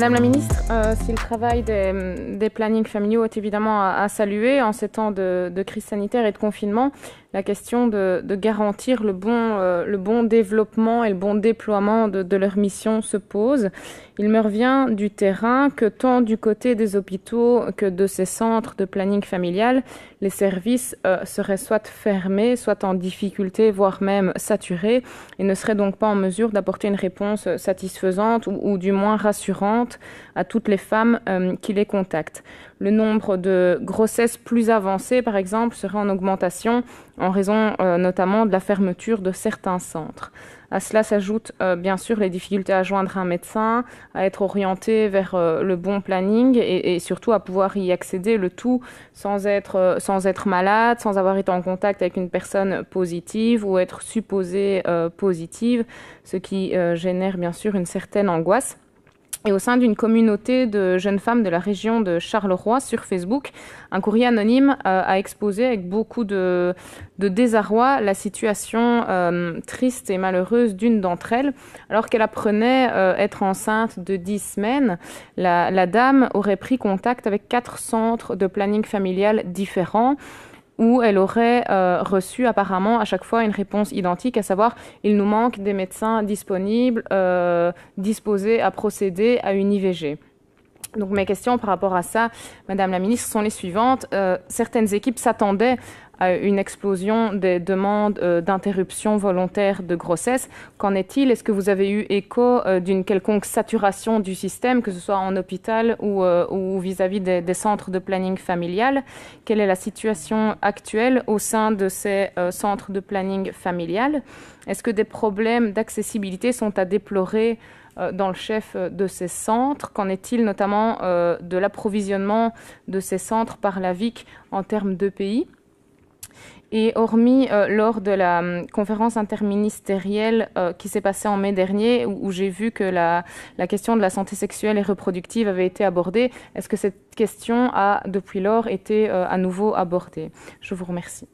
Madame la ministre, euh, si le travail des, des plannings familiaux est évidemment à, saluer en ces temps de, de, crise sanitaire et de confinement, la question de, garantir euh, le bon, développement et le bon déploiement de, de, leur mission se pose. Il me revient du terrain que tant du côté des hôpitaux que de ces centres de planning familial, les services euh, seraient soit fermés, soit en difficulté, voire même saturés, et ne seraient donc pas en mesure d'apporter une réponse euh, satisfaisante ou, du moins rassurante à toutes les femmes qui les contactent. Le nombre de grossesses plus avancées, par exemple, serait en augmentation en raison euh, notamment de la fermeture de certains centres. À cela s'ajoutent euh, bien sûr les difficultés à joindre un médecin, à être orienté vers euh, le bon planning et, surtout à pouvoir y accéder, le tout sans être, sans être malade, sans avoir été en contact avec une personne positive ou être supposée positive, ce qui génère bien sûr une certaine angoisse et au sein d'une communauté de jeunes femmes de la région de Charleroi sur Facebook, un courrier anonyme euh, a exposé avec beaucoup de, désarroi la situation euh, triste et malheureuse d'une d'entre elles. Alors qu'elle apprenait euh, être enceinte de 10 semaines, la, la dame aurait pris contact avec quatre centres de planning familial différents où elle aurait euh, reçu apparemment à chaque fois une réponse identique, à savoir il nous manque des médecins disponibles, euh, disposés à procéder à une IVG. Donc mes questions par rapport à ça, Madame la Ministre, sont les suivantes. Euh, certaines équipes s'attendaient une explosion des demandes euh, d'interruption volontaire de grossesse. Qu'en est-il Est-ce que vous avez eu écho euh, d'une quelconque saturation du système, que ce soit en hôpital ou, euh, vis-à-vis des, centres de planning familial Quelle est la situation actuelle au sein de ces centres de planning familial Est-ce que des problèmes d'accessibilité sont à déplorer dans le chef de ces centres Qu'en est-il notamment de l'approvisionnement de ces centres par la VIC en termes de pays et hormis euh, lors de la euh, conférence interministérielle euh, qui s'est passée en mai dernier, où, j'ai vu que la, question de la santé sexuelle et reproductive avait été abordée, est-ce que cette question a, depuis lors, été à nouveau abordée Je vous remercie.